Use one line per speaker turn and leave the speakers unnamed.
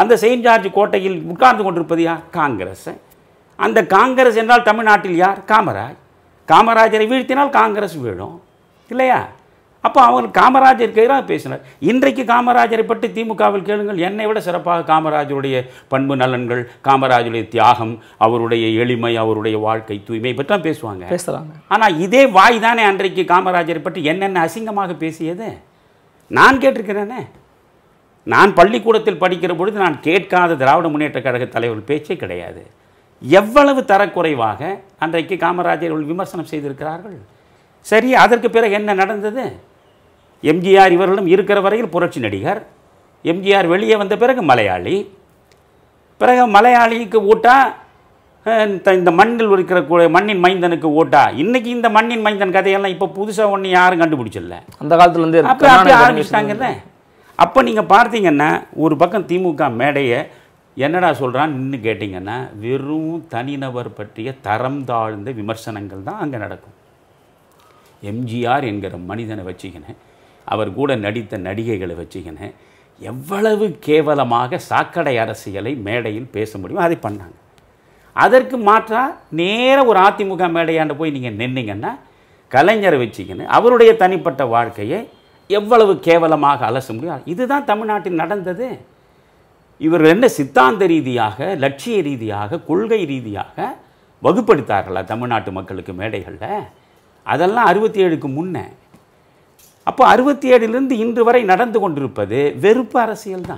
அந்த Saint George கோட்டையில் உட்கார்ந்து கொண்டிருப்பது யார் காங்கிரஸ் அந்த காங்கிரஸ் என்றால் தமிழ்நாட்டில் யார் காமராஜ் காமராஜரை வீழ்த்தினால் காங்கிரஸ் வீழும் இல்லையா அப்போ அவங்க காமராஜருக்கு எதிராக பேசினார் இன்றைக்கு காமராஜரை பற்றி திமுகவில் கேளுங்கள் என்னை விட சிறப்பாக காமராஜருடைய பண்பு நலன்கள் காமராஜருடைய தியாகம் அவருடைய எளிமை அவருடைய வாழ்க்கை தூய்மை பற்றி பேசுவாங்க பேசுகிறாங்க ஆனால் இதே வாய் தானே அன்றைக்கு காமராஜரை பற்றி என்னென்ன அசிங்கமாக பேசியது நான் கேட்டிருக்கிறேனே நான் பள்ளிக்கூடத்தில் படிக்கிற பொழுது நான் கேட்காத திராவிட முன்னேற்ற கழக தலைவர்கள் பேச்சே கிடையாது எவ்வளவு தரக்குறைவாக அன்றைக்கு காமராஜர் விமர்சனம் செய்திருக்கிறார்கள் சரி அதற்கு பிறகு என்ன நடந்தது எம்ஜிஆர் இவர்களும் இருக்கிற வரையில் புரட்சி நடிகர் எம்ஜிஆர் வெளியே வந்த பிறகு மலையாளி பிறகு மலையாளிக்கு ஓட்டா இந்த மண்ணில் இருக்கிற மண்ணின் மைந்தனுக்கு ஓட்டா இன்னைக்கு இந்த மண்ணின் மைந்தன் கதையெல்லாம் இப்போ புதுசாக ஒன்று யாரும் கண்டுபிடிச்சில்ல அந்த காலத்துலேருந்து அப்போ ஆரம்பிச்சிட்டாங்கல்ல அப்போ நீங்கள் பார்த்தீங்கன்னா ஒரு பக்கம் திமுக மேடையை என்னடா சொல்கிறான் நின்று கேட்டிங்கன்னா வெறும் தனிநபர் பற்றிய தரம் தாழ்ந்த விமர்சனங்கள் தான் அங்கே நடக்கும் எம்ஜிஆர் என்கிற மனிதனை வச்சுக்கினேன் அவர் கூட நடித்த நடிகைகளை வச்சுக்கினேன் எவ்வளவு கேவலமாக சாக்கடை அரசியலை மேடையில் பேச முடியும் அதை பண்ணாங்க அதற்கு மாற்றாக நேராக ஒரு அதிமுக மேடையாண்டு போய் நீங்கள் நின்னீங்கன்னா கலைஞரை வச்சுக்கின்னு அவருடைய தனிப்பட்ட வாழ்க்கையை எவ்வளவு கேவலமாக அலச முடியும் இதுதான் தமிழ்நாட்டில் நடந்தது இவர் என்ன சித்தாந்த ரீதியாக லட்சிய ரீதியாக கொள்கை ரீதியாக வகுப்படுத்தார்களா தமிழ்நாட்டு மக்களுக்கு மேடைகளில் அதெல்லாம் அறுபத்தி ஏழுக்கு முன்னே அப்போ அறுபத்தி ஏழுலேருந்து இன்று வரை நடந்து கொண்டிருப்பது வெறுப்பு அரசியல் தான்